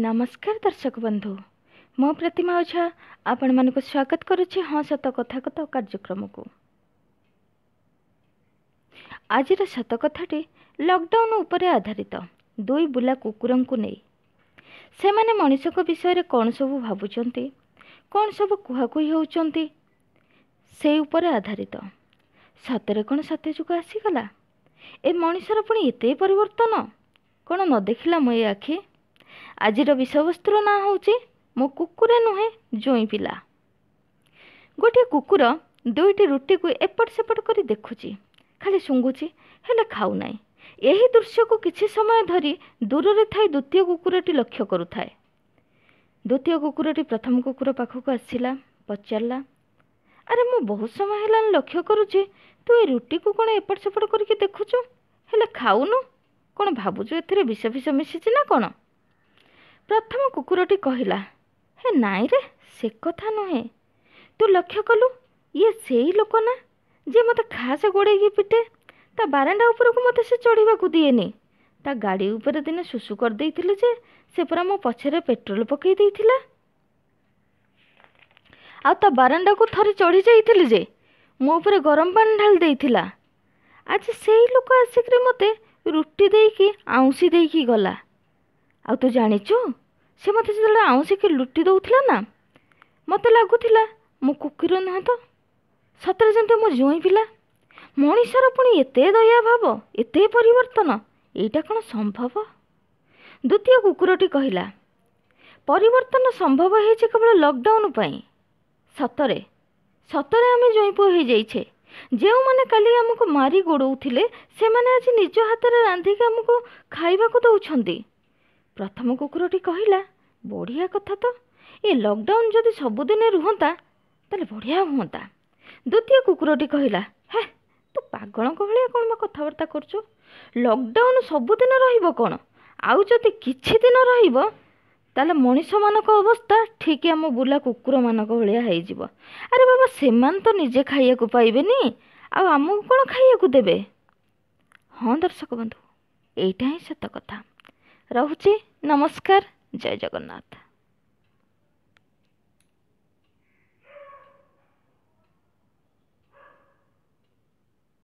ନମସ୍କାର ଦର୍ଶକ ବନ୍ଧୁ ମୁଁ ପ୍ରତିମା ଓଝା ଆପଣମାନଙ୍କୁ ସ୍ୱାଗତ କରୁଛି ହଁ ସତ କଥା କଥା କାର୍ଯ୍ୟକ୍ରମକୁ ଆଜିର ସତ କଥାଟି ଲକଡାଉନ ଉପରେ ଆଧାରିତ ଦୁଇ ବୁଲା କୁକୁରଙ୍କୁ ନେଇ ସେମାନେ ମଣିଷଙ୍କ ବିଷୟରେ କ'ଣ ସବୁ ଭାବୁଛନ୍ତି କ'ଣ ସବୁ କୁହାକୁହି ହେଉଛନ୍ତି ସେଇ ଉପରେ ଆଧାରିତ ସତରେ କ'ଣ ସତ୍ୟଯୁଗ ଆସିଗଲା ଏ ମଣିଷର ପୁଣି ଏତେ ପରିବର୍ତ୍ତନ କ'ଣ ନ ଦେଖିଲା ମୋ ଏ ଆଖି ଆଜିର ବିଷୟବସ୍ତୁର ନାଁ ହେଉଛି ମୋ କୁକୁର ନୁହେଁ ଜୁଇଁ ପିଲା ଗୋଟିଏ କୁକୁର ଦୁଇଟି ରୁଟିକୁ ଏପଟ ସେପଟ କରି ଦେଖୁଛି ଖାଲି ଶୁଙ୍ଘୁଛି ହେଲେ ଖାଉନାହିଁ ଏହି ଦୃଶ୍ୟକୁ କିଛି ସମୟ ଧରି ଦୂରରେ ଥାଇ ଦ୍ୱିତୀୟ କୁକୁରଟି ଲକ୍ଷ୍ୟ କରୁଥାଏ ଦ୍ୱିତୀୟ କୁକୁରଟି ପ୍ରଥମ କୁକୁର ପାଖକୁ ଆସିଲା ପଚାରିଲା ଆରେ ମୁଁ ବହୁତ ସମୟ ହେଲାଣି ଲକ୍ଷ୍ୟ କରୁଛି ତୁ ଏ ରୁଟିକୁ କ'ଣ ଏପଟ ସେପଟ କରିକି ଦେଖୁଛୁ ହେଲେ ଖାଉନୁ କ'ଣ ଭାବୁଛୁ ଏଥିରେ ବିଷ ଫିଷ ମିଶିଛି ନା କ'ଣ ପ୍ରଥମ କୁକୁରଟି କହିଲା ହେ ନାଇଁରେ ସେ କଥା ନୁହେଁ ତୁ ଲକ୍ଷ୍ୟ କଲୁ ଇଏ ସେଇ ଲୋକ ନା ଯିଏ ମୋତେ ଖାସ ଗୋଡ଼େଇକି ପିଟେ ତା ବାରଣ୍ଡା ଉପରକୁ ମୋତେ ସେ ଚଢ଼ିବାକୁ ଦିଏନି ତା ଗାଡ଼ି ଉପରେ ଦିନେ ଶୁଶୁ କରିଦେଇଥିଲେ ଯେ ସେ ପରା ମୋ ପଛରେ ପେଟ୍ରୋଲ ପକାଇ ଦେଇଥିଲା ଆଉ ତା ବାରଣ୍ଡାକୁ ଥରେ ଚଢ଼ି ଯାଇଥିଲି ଯେ ମୋ ଉପରେ ଗରମ ପାଣି ଢାଳି ଦେଇଥିଲା ଆଜି ସେଇ ଲୋକ ଆସିକରି ମୋତେ ରୁଟି ଦେଇକି ଆଉଁସି ଦେଇକି ଗଲା ଆଉ ତୁ ଜାଣିଛୁ ସେ ମୋତେ ଯେତେବେଳେ ଆଉଁସିକି ଲୁଟି ଦେଉଥିଲା ନା ମୋତେ ଲାଗୁଥିଲା ମୁଁ କୁକୁର ନୁହେଁ ତ ସତରେ ଯେମିତି ମୁଁ ଜୁଇଁ ପିଲା ମଣିଷର ପୁଣି ଏତେ ଦୟାଭାବ ଏତେ ପରିବର୍ତ୍ତନ ଏଇଟା କ'ଣ ସମ୍ଭବ ଦ୍ୱିତୀୟ କୁକୁରଟି କହିଲା ପରିବର୍ତ୍ତନ ସମ୍ଭବ ହେଇଛି କେବଳ ଲକ୍ଡାଉନ୍ ପାଇଁ ସତରେ ସତରେ ଆମେ ଜୁଇଁପୁଅ ହୋଇଯାଇଛେ ଯେଉଁମାନେ କାଲି ଆମକୁ ମାରି ଗୋଡ଼ଉଥିଲେ ସେମାନେ ଆଜି ନିଜ ହାତରେ ରାନ୍ଧିକି ଆମକୁ ଖାଇବାକୁ ଦେଉଛନ୍ତି ପ୍ରଥମ କୁକୁରଟି କହିଲା ବଢ଼ିଆ କଥା ତ ଏ ଲକ୍ଡାଉନ୍ ଯଦି ସବୁଦିନେ ରୁହନ୍ତା ତାହେଲେ ବଢ଼ିଆ ହୁଅନ୍ତା ଦ୍ୱିତୀୟ କୁକୁରଟି କହିଲା ହେ ତୁ ପାଗଳଙ୍କ ଭଳିଆ କ'ଣ ମୋ କଥାବାର୍ତ୍ତା କରୁଛୁ ଲକ୍ଡାଉନ୍ ସବୁଦିନ ରହିବ କ'ଣ ଆଉ ଯଦି କିଛି ଦିନ ରହିବ ତାହେଲେ ମଣିଷମାନଙ୍କ ଅବସ୍ଥା ଠିକ୍ ଆମ ବୁଲା କୁକୁରମାନଙ୍କ ଭଳିଆ ହେଇଯିବ ଆରେ ବାବା ସେମାନେ ତ ନିଜେ ଖାଇବାକୁ ପାଇବେନି ଆଉ ଆମକୁ କ'ଣ ଖାଇବାକୁ ଦେବେ ହଁ ଦର୍ଶକ ବନ୍ଧୁ ଏଇଟା ହିଁ ସତ କଥା ରହୁଛି ନମସ୍କାର ଜୟ ଜଗନ୍ନାଥ